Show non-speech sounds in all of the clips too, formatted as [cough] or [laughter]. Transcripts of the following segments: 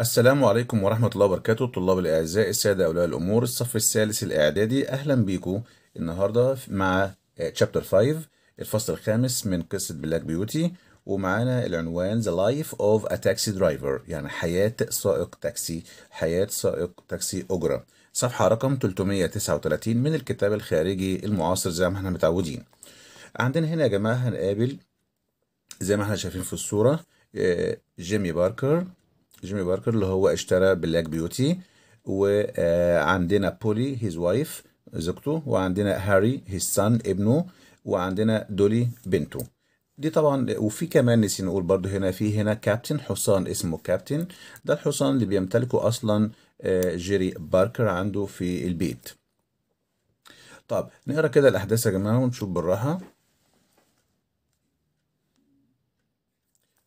السلام عليكم ورحمة الله وبركاته طلاب الأعزاء السادة أولياء الأمور الصف الثالث الإعدادي أهلا بيكم النهاردة مع تشابتر 5 الفصل الخامس من قصة بلاك بيوتي ومعانا العنوان The Life of a Taxi Driver يعني حياة سائق تاكسي حياة سائق تاكسي أجرة صفحة رقم 339 من الكتاب الخارجي المعاصر زي ما احنا متعودين عندنا هنا يا جماعة هنقابل زي ما احنا شايفين في الصورة آه، جيمي باركر جيمي باركر اللي هو اشترى بلاك بيوتي وعندنا بولي هيز وايف زوجته وعندنا هاري هيز سان ابنه وعندنا دولي بنته دي طبعا وفي كمان نسي نقول برضو هنا في هنا كابتن حصان اسمه كابتن ده الحصان اللي بيمتلكه اصلا آه، جيري باركر عنده في البيت طب نقرا كده الاحداث يا جماعه ونشوف بالراحه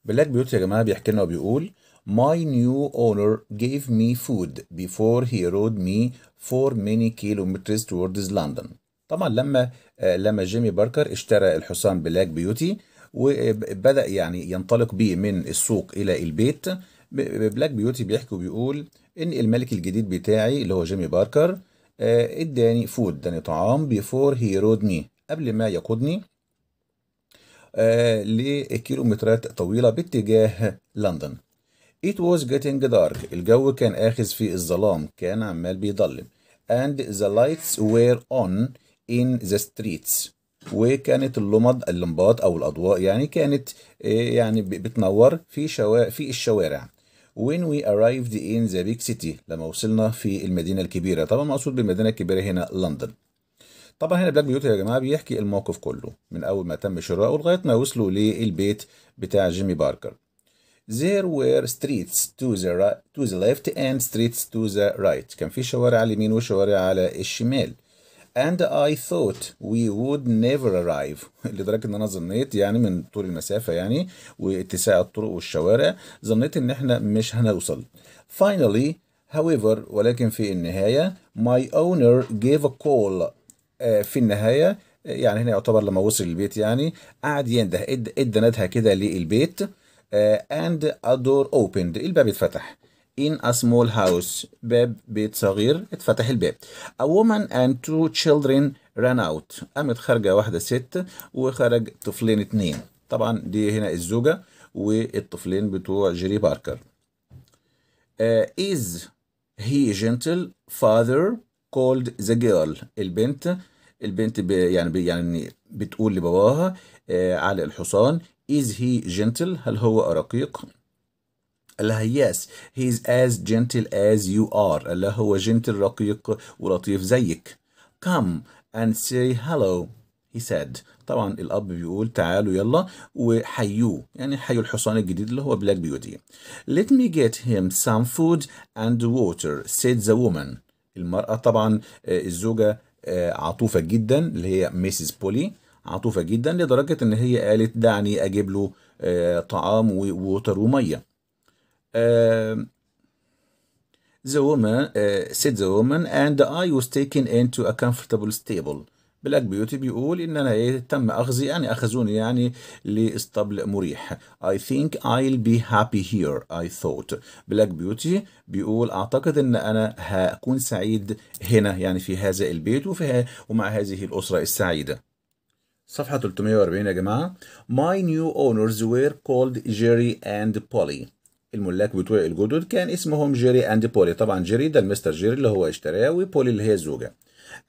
بلاك بيوت يا جماعه بيحكي لنا وبيقول My new owner gave me food before he rode me for many kilometers towards London. طبعا لما آه، لما جيمي باركر اشترى الحصان بلاك بيوتي وبدأ يعني ينطلق بيه من السوق إلى البيت بلاك بيوتي بيحكي وبيقول إن الملك الجديد بتاعي اللي هو جيمي باركر آه، اداني فود اداني طعام بيفور هي رود مي قبل ما يقودني آه، لكيلومترات طويلة باتجاه لندن It was getting dark. الجو كان آخذ في الظلام. كان عمال بيضلم. And the lights were on in the streets. وكانت اللمض اللمبات أو الأضواء يعني كانت آه، يعني بتنور في شوا في الشوارع. When we arrived in the big city لما وصلنا في المدينة الكبيرة. طبعا مقصود بالمدينة الكبيرة هنا لندن. طبعا هنا بلاك بيوتي يا جماعه بيحكي الموقف كله من اول ما تم شراؤه لغايه ما وصلوا للبيت بتاع جيمي باركر There were streets to the, right, to the left and streets to the right. كان في شوارع على اليمين وشوارع على الشمال. And I thought we would never arrive. [laughs] لدرجة إن أنا ظنيت يعني من طول المسافة يعني واتساع الطرق والشوارع ظنيت إن إحنا مش هنوصل. Finally, however, ولكن في النهاية my owner gave a call. آه، في النهاية يعني هنا يعتبر لما وصل البيت يعني قعد ينده ادى ندهه كده للبيت آه، and a door opened الباب اتفتح in a small house باب بيت صغير اتفتح الباب a woman and two children ran out قامت خارجة واحدة ست وخرج طفلين اتنين طبعا دي هنا الزوجة والطفلين بتوع جيري باركر uh, is he gentle father called the girl البنت البنت يعني يعني بتقول لباباها آه، على الحصان Is he gentle هل هو رقيق قال لها yes he is as gentle as you are قال لها هو جنتل رقيق ولطيف زيك come and say hello he said طبعا الاب بيقول تعالوا يلا وحيوه يعني حيوا الحصان الجديد اللي هو بلاك بيوتي let me get him some food and water said the woman المرأة طبعا آه، الزوجة آه، عطوفة جدا اللي هي ميسيس بولي عطوفة جدا لدرجة ان هي قالت دعني اجيب له آه، طعام ووتر ومية The woman آه، said the woman and I was taken into a comfortable stable بلاك بيوتي بيقول ان انا تم اخذي يعني اخذوني يعني لاسطبل مريح I think I'll be happy here I thought بلاك بيوتي بيقول اعتقد ان انا هكون سعيد هنا يعني في هذا البيت وفي ومع هذه الاسره السعيده صفحة 340 يا جماعة My new owners were called Jerry and Polly الملاك بتوعي الجدد كان اسمهم جيري اند بولي طبعا جيري ده المستر جيري اللي هو اشتراه وبولي اللي هي الزوجة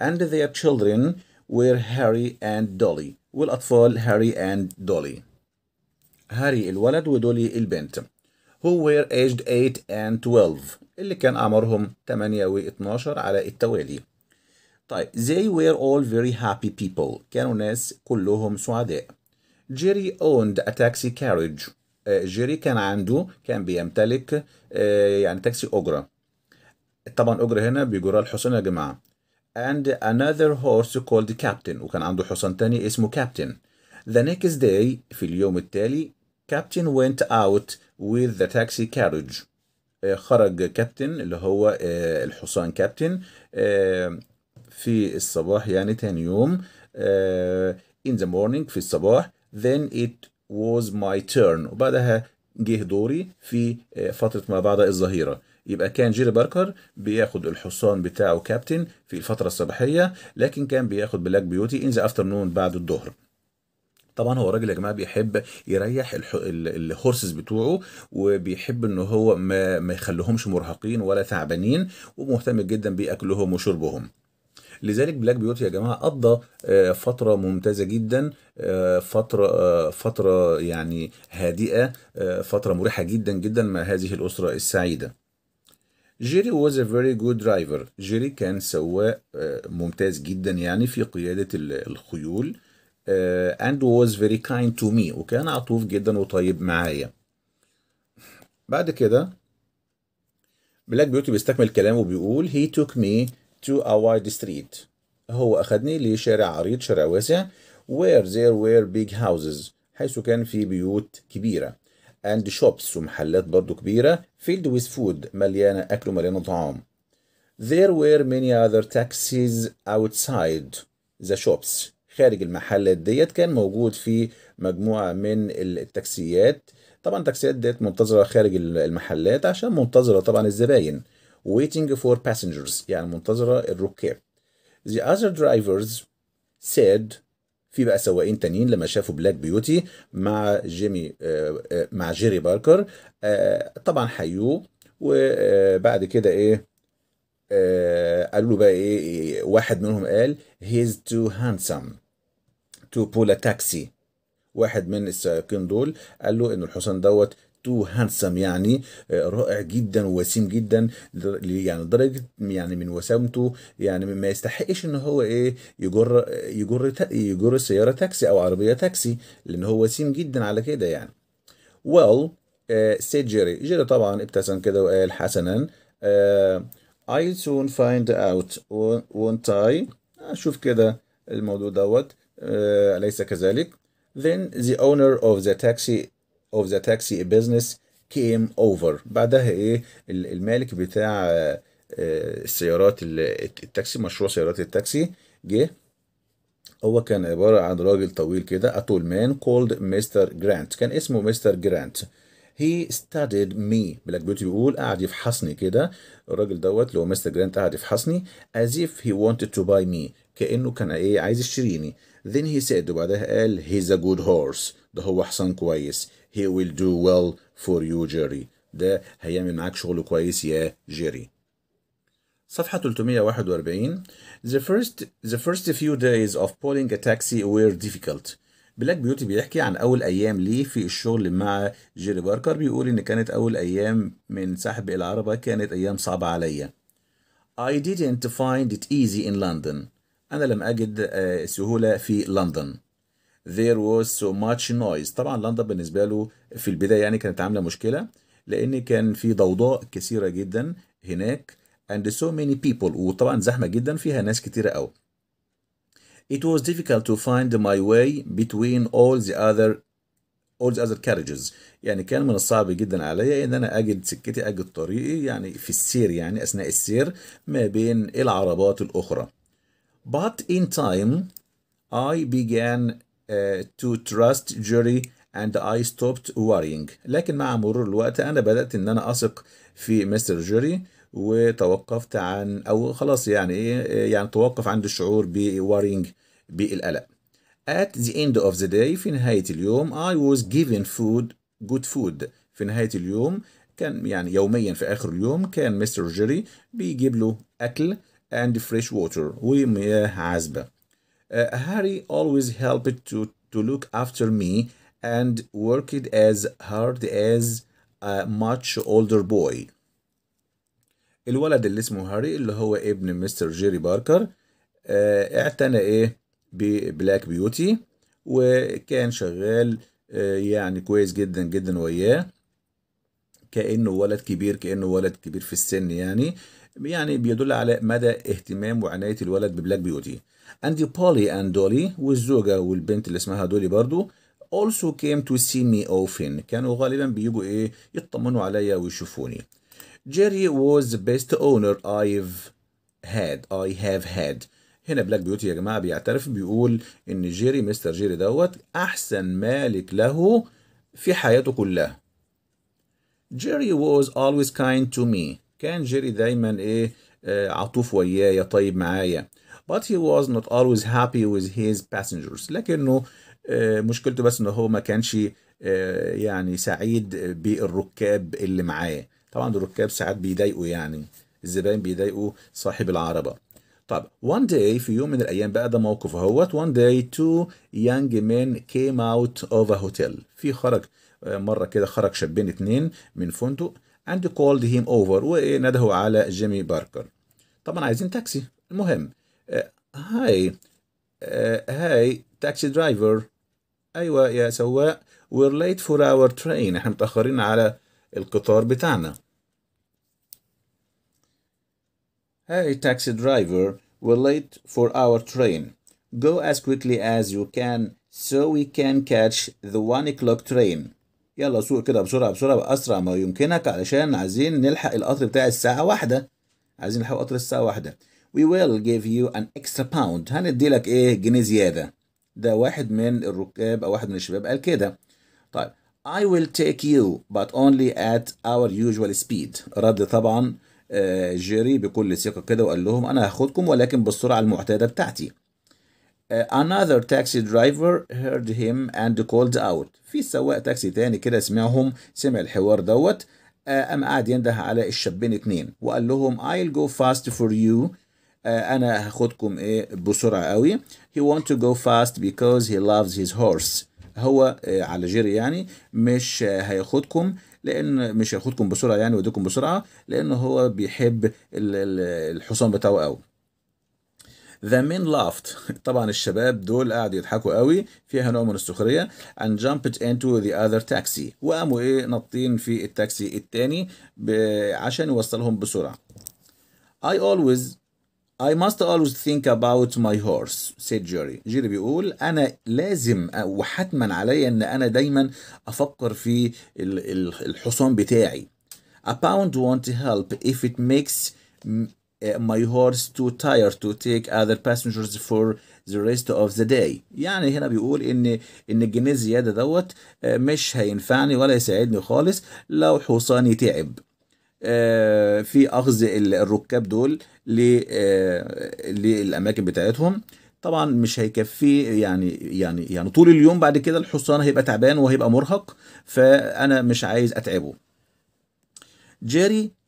and their children were هاري and دولي والأطفال هاري and دولي هاري الولد ودولي البنت who were aged 8 and 12 اللي كان أعمارهم 8 و 12 على التوالي طيب they were all very happy people كانوا ناس كلهم سعداء جيري owned a taxi carriage جيري آه، كان عنده كان بيمتلك آه، يعني تاكسي أجرة طبعا أجرة هنا بيجرها الحصان يا جماعة and another horse called captain وكان عنده حصان تاني اسمه captain the next day في اليوم التالي captain went out with the taxi carriage آه، خرج كابتن اللي هو الحصان كابتن في الصباح يعني تاني يوم uh, in the morning في الصباح then it was my turn وبعدها جه دوري في آه، فترة ما بعد الظهيرة يبقى كان جيري باركر بياخد الحصان بتاعه كابتن في الفترة الصباحية لكن كان بياخد بلاك بيوتي in the afternoon بعد الظهر طبعا هو راجل يا جماعه بيحب يريح الهورسز بتوعه وبيحب ان هو ما, ما يخليهمش مرهقين ولا تعبانين ومهتم جدا باكلهم وشربهم لذلك بلاك بيوتي يا جماعه قضى آه، فتره ممتازه جدا آه، فتره آه، فتره يعني هادئه فتره مريحه جدا جدا مع هذه الاسره السعيده جيري was a very good driver جيري كان سواق ممتاز جدا يعني في قيادة الخيول and was very kind to me وكان عطوف جدا وطيب معايا بعد كده بلاك بيوتي بيستكمل كلامه وبيقول he took me to a wide street هو أخذني لشارع عريض شارع واسع where there were big houses حيث كان في بيوت كبيرة and shops ومحلات برضو كبيرة filled with food مليانة أكل ومليانة طعام there were many other taxis outside the shops خارج المحلات ديت كان موجود في مجموعة من التاكسيات طبعا التاكسيات ديت منتظرة خارج المحلات عشان منتظرة طبعا الزباين waiting for passengers يعني منتظرة الركاب the other drivers said في بقى سواقين تانيين لما شافوا بلاك بيوتي مع جيمي آه، آه، مع جيري باركر آه، طبعا حيوه وبعد كده ايه قالوا له بقى ايه واحد منهم قال he's too handsome to pull a taxi واحد من السائقين دول قال له ان الحصان دوت تو هانسم يعني آه، رائع جدا ووسيم جدا يعني لدرجه يعني من وسامته يعني ما يستحقش ان هو ايه يجر يجر يجر سياره تاكسي او عربيه تاكسي لان هو وسيم جدا على كده يعني well آه، said Jerry. Jerry طبعا ابتسم كده وقال حسنا آه، I'll soon find out won't I أشوف كده الموضوع دوت أليس كذلك then the owner of the taxi of the taxi business came over بعدها ايه المالك بتاع السيارات آه، آه، التاكسي مشروع سيارات التاكسي جه هو كان عبارة عن راجل طويل كده a tall man called Mr. Grant كان اسمه مستر جرانت he studied me بلاك بيوتي بيقول قعد يفحصني كده الراجل دوت اللي هو مستر جرانت قعد يفحصني as if he wanted to buy me كأنه كان ايه عايز يشتريني then he said وبعدها قال he's a good horse ده هو حصان كويس he will do well for you Jerry ده هيعمل معاك شغل كويس يا جيري صفحة 341 The first the first few days of pulling a taxi were difficult بلاك بيوتي بيحكي عن أول أيام ليه في الشغل مع جيري باركر بيقول إن كانت أول أيام من سحب العربة كانت أيام صعبة عليا I didn't find it easy in London أنا لم أجد آه، سهولة في لندن there was so much noise طبعا لندن بالنسبة له في البداية يعني كانت عاملة مشكلة لأن كان في ضوضاء كثيرة جدا هناك and so many people وطبعا زحمة جدا فيها ناس كثيرة قوي It was difficult to find my way between all the other all the other carriages يعني كان من الصعب جدا عليا ان انا اجد سكتي اجد طريقي يعني في السير يعني اثناء السير ما بين العربات الاخرى but in time I began آه، to trust Jerry and I stopped worrying لكن مع مرور الوقت أنا بدأت إن أنا أثق في مستر جوري وتوقفت عن أو خلاص يعني إيه آه، يعني توقف عند الشعور بورينج بالقلق At the end of the day في نهاية اليوم I was given food good food في نهاية اليوم كان يعني يوميا في آخر اليوم كان مستر جيري بيجيب له أكل and fresh water ومياه عذبة Uh, Harry always helped to, to look after me and worked as hard as a much older boy. الولد اللي اسمه هاري اللي هو ابن مستر جيري باركر اه اعتنى ايه ببلاك بيوتي وكان شغال اه يعني كويس جدا جدا وياه كانه ولد كبير كانه ولد كبير في السن يعني يعني بيدل على مدى اهتمام وعناية الولد ببلاك بيوتي عندي بولي اند دولي والزوجة والبنت اللي اسمها دولي برضو also came to see me often كانوا غالبا بيجوا ايه يطمنوا عليا ويشوفوني جيري was the best owner I've had I have had هنا بلاك بيوتي يا جماعة بيعترف بيقول إن جيري مستر جيري دوت أحسن مالك له في حياته كلها. جيري was always kind to me. كان جيري دايما ايه آه، عطوف ويايا طيب معايا but he was not always happy with his passengers لكنه آه، مشكلته بس ان هو ما كانش آه، يعني سعيد بالركاب اللي معاه طبعا الركاب ساعات بيضايقوا يعني الزباين بيضايقوا صاحب العربه طب one day في يوم من الايام بقى ده موقف اهوت one day two young men came out of a hotel في خرج مره كده خرج شابين اتنين من فندق and called him over ونده على جيمي باركر طبعا عايزين تاكسي المهم آه، هاي آه، هاي تاكسي درايفر ايوه يا سواق we're late for our train احنا متأخرين على القطار بتاعنا هاي تاكسي درايفر we're late for our train go as quickly as you can so we can catch the one o'clock train يلا سوق كده بسرعة بسرعة بأسرع ما يمكنك علشان عايزين نلحق القطر بتاع الساعة واحدة عايزين نلحق قطر الساعة واحدة we will give you an extra pound هندي لك ايه جنيه زيادة ده واحد من الركاب أو واحد من الشباب قال كده طيب I will take you but only at our usual speed رد طبعا آه، جيري بكل ثقة كده وقال لهم أنا هاخدكم ولكن بالسرعة المعتادة بتاعتي Uh, another taxi driver heard him and called out في سواق تاكسي تاني كده سمعهم سمع الحوار دوت آه، قام قاعد ينده على الشابين اتنين وقال لهم I'll go fast for you آه، انا هاخدكم ايه بسرعه قوي he want to go fast because he loves his horse هو على آه، جيري يعني مش هياخدكم لان مش هياخدكم بسرعه يعني ويديكم بسرعه لان هو بيحب الحصان بتاعه قوي ذا مين لافت طبعا الشباب دول قعدوا يضحكوا قوي فيها نوع من السخريه and jumped into the other taxi وقاموا ايه نطين في التاكسي الثاني عشان يوصلهم بسرعه I always I must always think about my horse said Jerry جيري بيقول أنا لازم وحتما عليا أن أنا دايما أفكر في الحصان بتاعي A pound won't help if it makes Uh, my horse too tired to take other passengers for the rest of the day يعني هنا بيقول ان ان الجنيه الزياده دوت uh, مش هينفعني ولا يساعدني خالص لو حصاني تعب uh, في اخذ الركاب دول للاماكن بتاعتهم طبعا مش هيكفيه يعني يعني يعني طول اليوم بعد كده الحصان هيبقى تعبان وهيبقى مرهق فانا مش عايز اتعبه جيري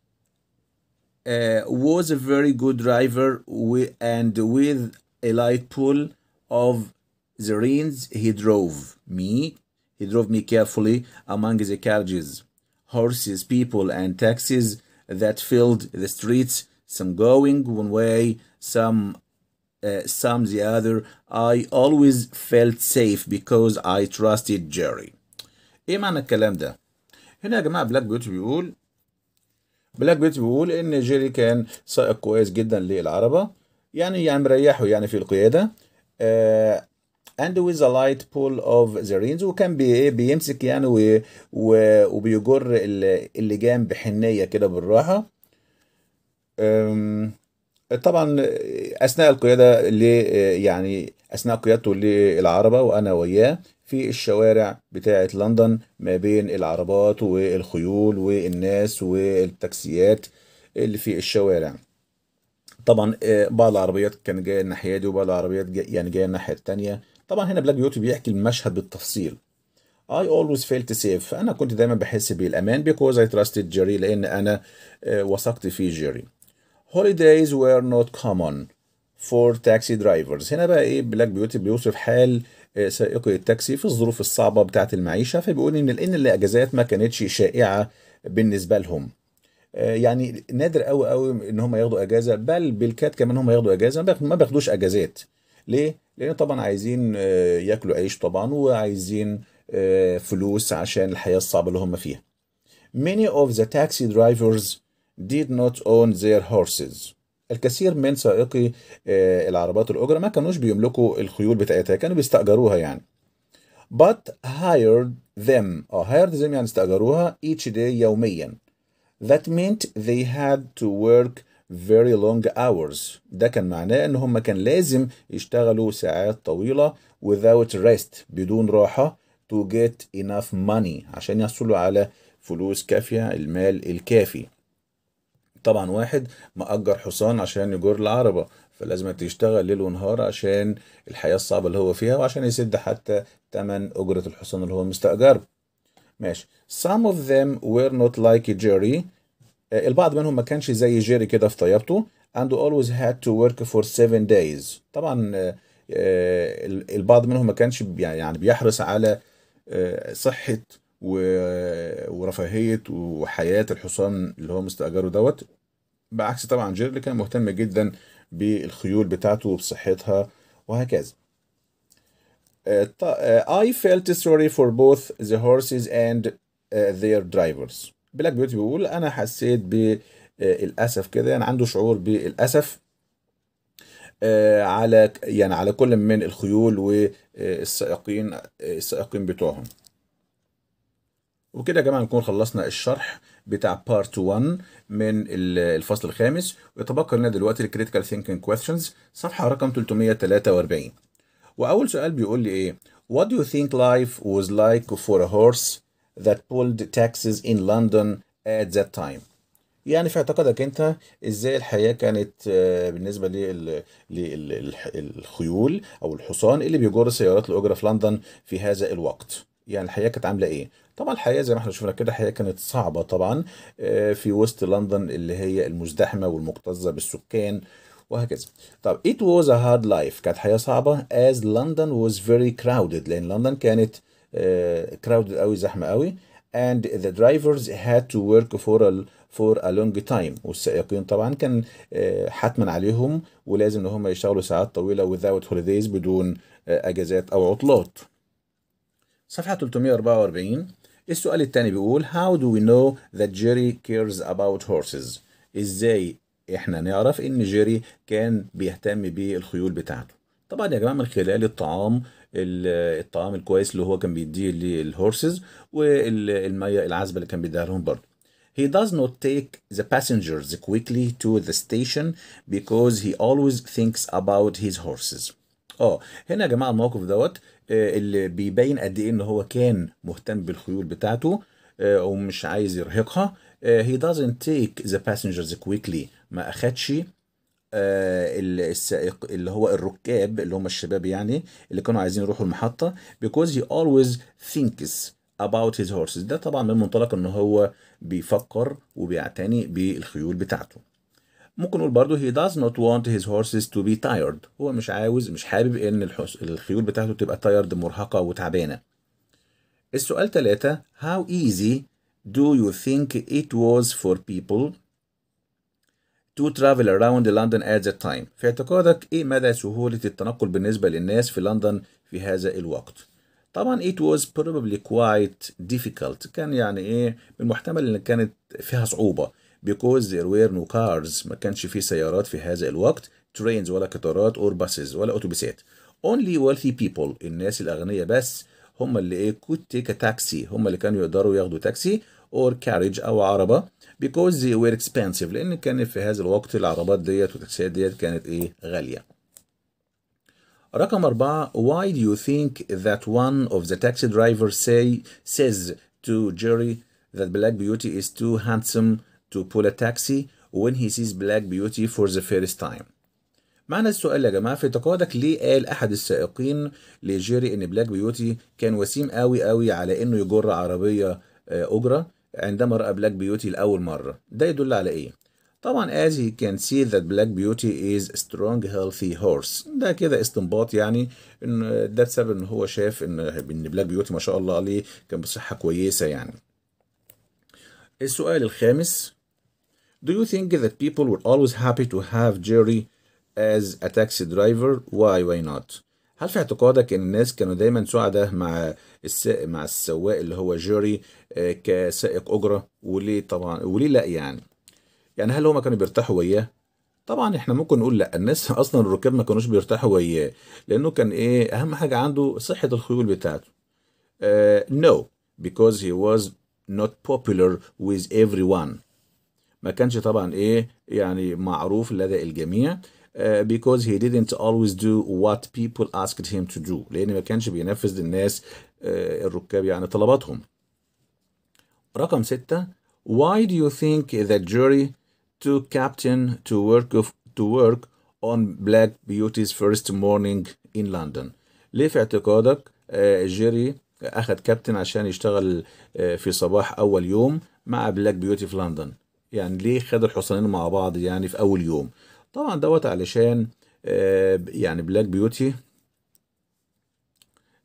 Uh, was a very good driver with, and with a light pull of the reins, he drove me. He drove me carefully among the carriages, horses, people, and taxis that filled the streets, some going one way, some uh, some the other. I always felt safe because I trusted Jerry. ايه معنى الكلام ده؟ هنا يا جماعه بلاك بيوتي بيقول بلاك بيت بيقول ان جيري كان سائق كويس جدا للعربه يعني يعني مريحه يعني في القياده اند ويز ا لايت بول اوف ذا رينز وكان بي إيه، بيمسك يعني وبيجر اللجام بحنيه كده بالراحه طبعا اثناء القياده ل آه، يعني اثناء قيادته للعربه وانا وياه في الشوارع بتاعة لندن ما بين العربات والخيول والناس والتاكسيات اللي في الشوارع طبعا آه، بعض العربيات كانت جايه الناحيه دي وبعض العربيات جاي يعني جايه الناحيه الثانيه طبعا هنا بلاك بيوتي بيحكي المشهد بالتفصيل I always felt safe أنا كنت دايما بحس بالأمان because I trusted Jerry لأن أنا آه، وثقت في جيري Holidays were not common for taxi drivers هنا بقى إيه بلاك بيوتي بيوصف حال سائقي التاكسي في الظروف الصعبه بتاعه المعيشه فبيقول ان لان الاجازات ما كانتش شائعه بالنسبه لهم آه، يعني نادر قوي قوي ان هم ياخدوا اجازه بل بالكاد كمان هم ياخدوا اجازه ما بياخدوش اجازات ليه لان طبعا عايزين آه، ياكلوا عيش طبعا وعايزين آه، فلوس عشان الحياه الصعبه اللي هم فيها many of the taxi drivers did not own their horses الكثير من سائقي آه، العربات الأجرة ما كانوش بيملكوا الخيول بتاعتها كانوا بيستأجروها يعني but hired them or آه، hired them يعني استأجروها each day يوميا that meant they had to work very long hours ده كان معناه ان هم كان لازم يشتغلوا ساعات طويلة without rest بدون راحة to get enough money عشان يحصلوا على فلوس كافية المال الكافي طبعا واحد مأجر حصان عشان يجر العربة فلازم تشتغل ليل ونهار عشان الحياة الصعبة اللي هو فيها وعشان يسد حتى تمن أجرة الحصان اللي هو مستأجره ماشي some of them were not like Jerry آه، البعض منهم ما كانش زي جيري كده في طيبته and always had to work for seven days طبعا آه، آه، البعض منهم ما كانش يعني بيحرص على صحة و... ورفاهيه وحياه الحصان اللي هو مستاجره دوت بعكس طبعا اللي كان مهتم جدا بالخيول بتاعته وبصحتها وهكذا uh, uh, I felt sorry for both the horses and uh, their drivers بلاك بيوتي بيقول انا حسيت بالاسف كده يعني عنده شعور بالاسف على يعني على كل من الخيول والسائقين السائقين بتوعهم وكده يا جماعه نكون خلصنا الشرح بتاع بارت 1 من الفصل الخامس ويتبقى لنا دلوقتي الكريتيكال ثينكينج كويستشنز صفحه رقم 343 واول سؤال بيقول لي ايه What do you think life was like for a horse that pulled taxes in London at that time يعني في اعتقادك انت ازاي الحياه كانت آه، بالنسبه للخيول او الحصان اللي بيجر سيارات الاجره في لندن في هذا الوقت يعني الحياه كانت عامله ايه طبعا الحياه زي ما احنا شفنا كده حياه كانت صعبه طبعا آه، في وسط لندن اللي هي المزدحمه والمكتظه بالسكان وهكذا طب it was a hard life كانت حياه صعبه as London was very crowded لان لندن كانت آه، crowded قوي زحمه قوي and the drivers had to work for a for a long time والسائقين طبعا كان آه، حتما عليهم ولازم ان هم يشتغلوا ساعات طويله without holidays بدون اجازات او عطلات صفحه 344 السؤال الثاني بيقول how do we know that Jerry cares about horses ازاي احنا نعرف ان جيري كان بيهتم بالخيول بتاعته طبعا يا جماعه من خلال الطعام الطعام الكويس اللي هو كان بيديه للهورسز والميه العذبه اللي كان بيديها لهم برضه He does not take the passengers quickly to the station because he always thinks about his horses. اه هنا يا جماعه الموقف دوت آه، اللي بيبين قد ايه ان هو كان مهتم بالخيول بتاعته آه، ومش عايز يرهقها آه، he doesn't take the passengers quickly ما اخدش السائق اللي هو الركاب اللي هم الشباب يعني اللي كانوا عايزين يروحوا المحطة because he always thinks about his horses ده طبعا من منطلق ان هو بيفكر وبيعتني بالخيول بتاعته ممكن نقول برضه he does not want his horses to be tired هو مش عاوز مش حابب ان الحس... الخيول بتاعته تبقى tired مرهقة وتعبانة السؤال ثلاثة how easy do you think it was for people to travel around London at that time في اعتقادك ايه مدى سهولة التنقل بالنسبة للناس في لندن في هذا الوقت طبعا it was probably quite difficult كان يعني ايه من المحتمل ان كانت فيها صعوبة because there were no cars ما كانش في سيارات في هذا الوقت trains ولا قطارات or buses ولا أتوبيسات only wealthy people الناس الأغنياء بس هم اللي ايه could take a taxi هم اللي كانوا يقدروا ياخدوا تاكسي or carriage أو عربة because they were expensive لأن كان في هذا الوقت العربات ديت والتاكسيات ديت كانت ايه غالية رقم أربعة Why do you think that one of the taxi drivers say says to Jerry that Black Beauty is too handsome to pull a taxi when he sees black beauty for the first time معنى السؤال يا جماعة في تقاعدك ليه قال أحد السائقين لجيري إن بلاك بيوتي كان وسيم قوي قوي على إنه يجر عربية آه، أجرة عندما رأى بلاك بيوتي لأول مرة ده يدل على إيه؟ طبعا as he can see that black beauty is a strong healthy horse ده كده استنباط يعني إن ده بسبب إن هو شاف إن إن بلاك بيوتي ما شاء الله عليه كان بصحة كويسة يعني السؤال الخامس Do you think that people were always happy to have Jerry as a taxi driver? Why why not? هل في اعتقادك ان الناس كانوا دايما سعداء مع السائق مع السواق اللي هو جيري آه، كسائق اجره وليه طبعا وليه لا يعني يعني هل هما كانوا بيرتاحوا وياه طبعا احنا ممكن نقول لا الناس [laughs] اصلا الركاب ما كانوش بيرتاحوا وياه لانه كان ايه اهم حاجه عنده صحه الخيول بتاعته uh, no because he was not popular with everyone ما كانش طبعا ايه يعني معروف لدى الجميع آه، because he didn't always do what people asked him to do لان ما كانش بينفذ للناس آه، الركاب يعني طلباتهم رقم ستة why do you think the jury took captain to work of, to work on Black Beauty's first morning in London ليه في اعتقادك آه، جيري اخذ كابتن عشان يشتغل في صباح اول يوم مع بلاك بيوتي في لندن يعني ليه خدوا الحصانين مع بعض يعني في اول يوم طبعا دوت علشان آه، يعني بلاك بيوتي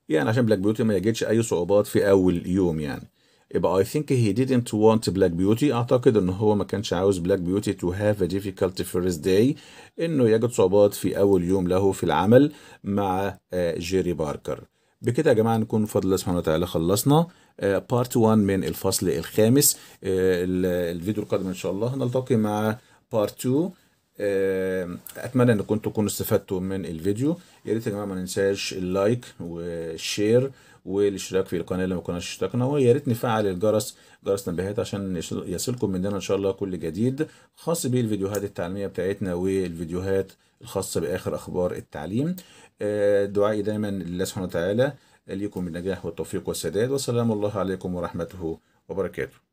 يعني عشان بلاك بيوتي ما يجدش اي صعوبات في اول يوم يعني يبقى اي ثينك هي didn't want بلاك بيوتي اعتقد ان هو ما كانش عاوز بلاك بيوتي تو هاف ا difficult first day انه يجد صعوبات في اول يوم له في العمل مع جيري آه، باركر بكده يا جماعه نكون بفضل الله سبحانه وتعالى خلصنا بارت آه، 1 من الفصل الخامس آه، الفيديو القادم ان شاء الله نلتقي مع بارت آه، 2 اتمنى ان كنتوا تكونوا استفدتوا من الفيديو يا ريت يا جماعه ما ننساش اللايك والشير والاشتراك في القناه لو ما كناش اشتركنا ويا ريت نفعل الجرس جرس التنبيهات عشان يصلكم مننا ان شاء الله كل جديد خاص بالفيديوهات التعليميه بتاعتنا والفيديوهات الخاصه باخر اخبار التعليم دعائي دايما لله سبحانه وتعالى ليكم النجاح والتوفيق والسداد وسلام الله عليكم ورحمته وبركاته